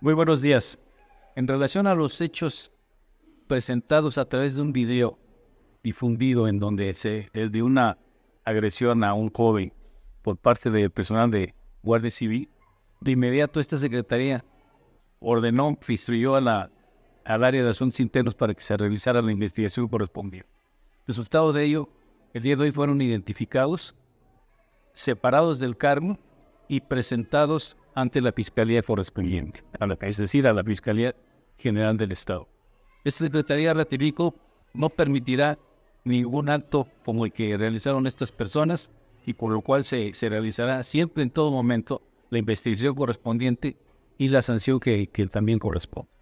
Muy buenos días. En relación a los hechos presentados a través de un video difundido en donde se desde una agresión a un joven por parte del personal de Guardia Civil, de inmediato esta secretaría ordenó, instruyó a la, al área de asuntos internos para que se realizara la investigación correspondiente. Resultado de ello, el día de hoy fueron identificados, separados del cargo y presentados ante la Fiscalía correspondiente, es decir, a la Fiscalía General del Estado. Esta Secretaría Ratifico no permitirá ningún acto como el que realizaron estas personas y por lo cual se, realizará siempre en todo momento la investigación correspondiente y la sanción que, que también corresponde.